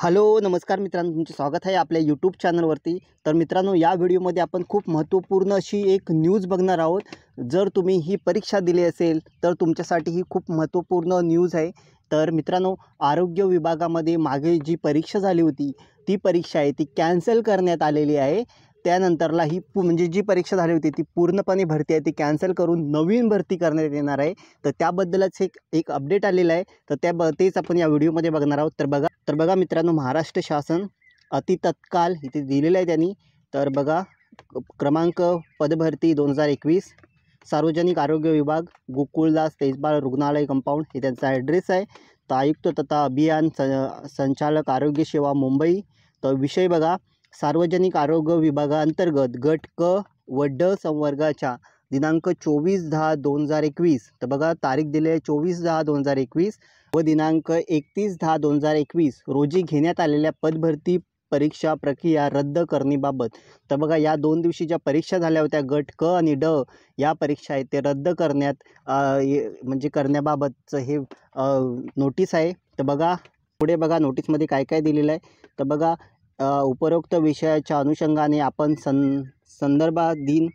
hello नमस्कार मित्रांनो तुमचे स्वागत आहे आपल्या यूट्यूब चॅनलवरती तर मित्रांनो या व्हिडिओमध्ये आपण खूप महत्त्वपूर्ण अशी एक न्यूज बघणार आहोत जर तुम्ही ही परीक्षा दिली असेल तर तुमच्यासाठी ही खूप महत्त्वपूर्ण न्यूज आहे तर मित्रांनो आरोग्य विभागामध्ये मागे जी परीक्षा झाली होती ती परीक्षा आहे ती कॅन्सल करण्यात आलेली आहे त्यानंतरला ही पू म्हणजे जी परीक्षा झाली होती ती पूर्णपणे भरती आहे ती कॅन्सल करून नवीन भरती करण्यात येणार आहे तर त्याबद्दलच एक एक अपडेट आलेलं आहे तर त्या ब तेच आपण या व्हिडिओमध्ये बघणार आहोत तर बघा तर बघा मित्रांनो महाराष्ट्र शासन अति तत्काल इथे दिलेलं आहे त्यांनी तर बघा क्रमांक पदभरती दोन हजार एकवीस सार्वजनिक आरोग्य विभाग गोकुळदास तेजबाळ रुग्णालय कंपाऊंड हे त्यांचा ॲड्रेस आहे तर आयुक्त तथा अभियान संचालक आरोग्य सेवा मुंबई तर विषय बघा सार्वजनिक आरोग्य विभागाअंतर्गत गट क व ड संवर्गाच्या दिनांक चोवीस दहा दोन हजार एकवीस तर बघा तारीख दिली आहे चोवीस दहा दोन हजार एकवीस व दिनांक एकतीस दहा दोन हजार एकवीस रोजी घेण्यात आलेल्या पदभरती परीक्षा प्रक्रिया रद्द करण्याबाबत तर बघा या दोन दिवशी ज्या परीक्षा झाल्या होत्या गट क आणि ड या परीक्षा आहेत ते रद्द करण्यात म्हणजे करण्याबाबतचं हे नोटीस आहे तर बघा पुढे बघा नोटीसमध्ये काय काय दिलेलं आहे तर बघा उपरोक्त विषयाच्या अनुषंगाने आपण सं संदर्भाधीन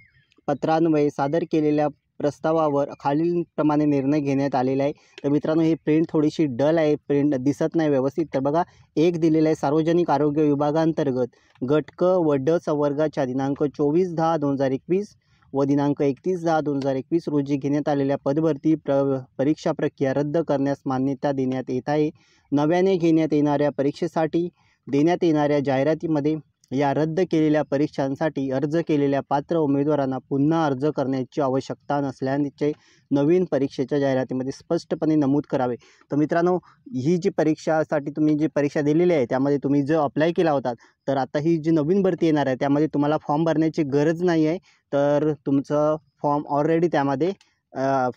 पत्रान्वये सादर केलेल्या प्रस्तावावर खालीलप्रमाणे निर्णय घेण्यात आलेला आहे तर मित्रांनो ही प्रिंट थोडीशी डल आहे प्रिंट दिसत नाही व्यवस्थित तर बघा एक दिलेलं आहे सार्वजनिक आरोग्य विभागांतर्गत गट क व ड संवर्गाच्या दिनांक चोवीस दहा दोन हजार एकवीस व दिनांक एकतीस दहा दोन हजार एकवीस रोजी घेण्यात आलेल्या पदभरती प्र परीक्षा प्रक्रिया रद्द करण्यास मान्यता देण्यात येत आहे नव्याने घेण्यात येणाऱ्या परीक्षेसाठी देण्यात येणाऱ्या जाहिरातीमध्ये या रद्द केलेल्या परीक्षांसाठी अर्ज केलेल्या पात्र उमेदवारांना पुन्हा अर्ज करण्याची आवश्यकता नसल्याचे नवीन परीक्षेच्या जाहिरातीमध्ये स्पष्टपणे नमूद करावे तर मित्रांनो ही जी परीक्षासाठी तुम्ही जी परीक्षा दिलेली आहे त्यामध्ये तुम्ही जो अप्लाय केला होता तर आता ही जी नवीन भरती येणार आहे त्यामध्ये तुम्हाला फॉर्म भरण्याची गरज नाही आहे तर तुमचं फॉर्म ऑलरेडी त्यामध्ये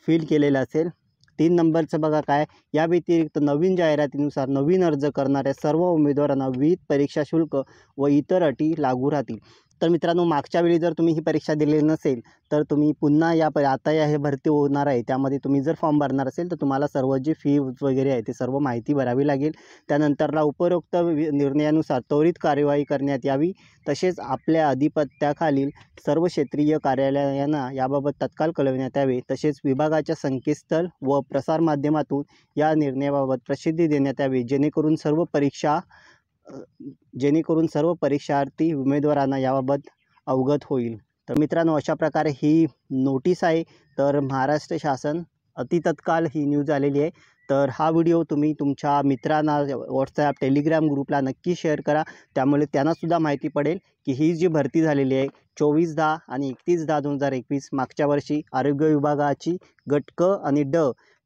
फिल केलेलं असेल तीन नंबरचं बघा काय या व्यतिरिक्त नवीन जाहिरातीनुसार नवीन अर्ज करणाऱ्या सर्व उमेदवारांना विविध परीक्षा शुल्क व इतर अटी लागू राहतील तर मित्रांनो मागच्या वेळी जर तुम्ही ही परीक्षा दिलेली नसेल तर तुम्ही पुन्हा या प आता या हे भरती होणार आहे त्यामध्ये तुम्ही जर फॉर्म भरणार असेल तर तुम्हाला सर्व जी फी वगैरे आहे ते सर्व माहिती भरावी लागेल त्यानंतरला उपरोक्त निर्णयानुसार त्वरित कार्यवाही करण्यात यावी तसेच आपल्या अधिपत्याखालील सर्व क्षेत्रीय कार्यालयांना याबाबत तत्काळ कळविण्यात यावे तसेच विभागाच्या संकेतस्थळ व प्रसारमाध्यमातून या निर्णयाबाबत प्रसिद्धी देण्यात यावी जेणेकरून सर्व परीक्षा जेणेकरून सर्व परीक्षार्थी उमेदवारांना याबाबत अवगत होईल तर मित्रांनो अशा प्रकारे ही नोटीस आहे तर महाराष्ट्र शासन अति तत्काल ही न्यूज आलेली आहे तर हा व्हिडिओ तुम्ही तुमच्या मित्रांना व्हॉट्सॲप टेलिग्राम ग्रुपला नक्की शेअर करा त्यामुळे त्यांनासुद्धा माहिती पडेल की ही जी भरती झालेली आहे चोवीस दहा आणि एकतीस दहा दोन हजार एकवीस मागच्या वर्षी आरोग्य विभागाची गट क आणि ड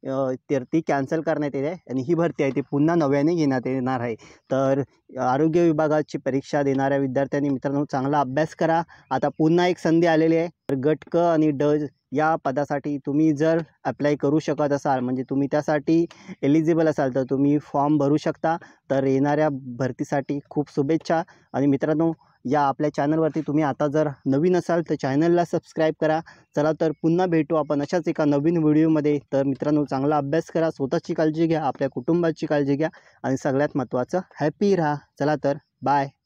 तर ती कॅन्सल करण्यात येते आणि ही भरती आहे ती पुन्हा नव्याने घेण्यात येणार आहे तर आरोग्य विभागाची परीक्षा देणाऱ्या विद्यार्थ्यांनी मित्रांनो चांगला अभ्यास करा आता पुन्हा एक संधी आलेली आहे तर गट क आणि ड या पदासाठी तुम्ही जर अप्लाय करू शकत असाल म्हणजे तुम्ही त्यासाठी एलिजिबल असाल तर तुम्ही फॉर्म भरू शकता तर येणाऱ्या भरतीसाठी खूप शुभेच्छा आणि मित्रांनो या आपल्या चॅनलवरती तुम्ही आता जर नवीन असाल तर चॅनलला सबस्क्राईब करा चला तर पुन्हा भेटू आपण अशाच एका नवीन व्हिडिओमध्ये तर मित्रांनो चांगला अभ्यास करा स्वतःची काळजी घ्या आपल्या कुटुंबाची काळजी घ्या आणि सगळ्यात महत्त्वाचं हॅपी राहा चला तर बाय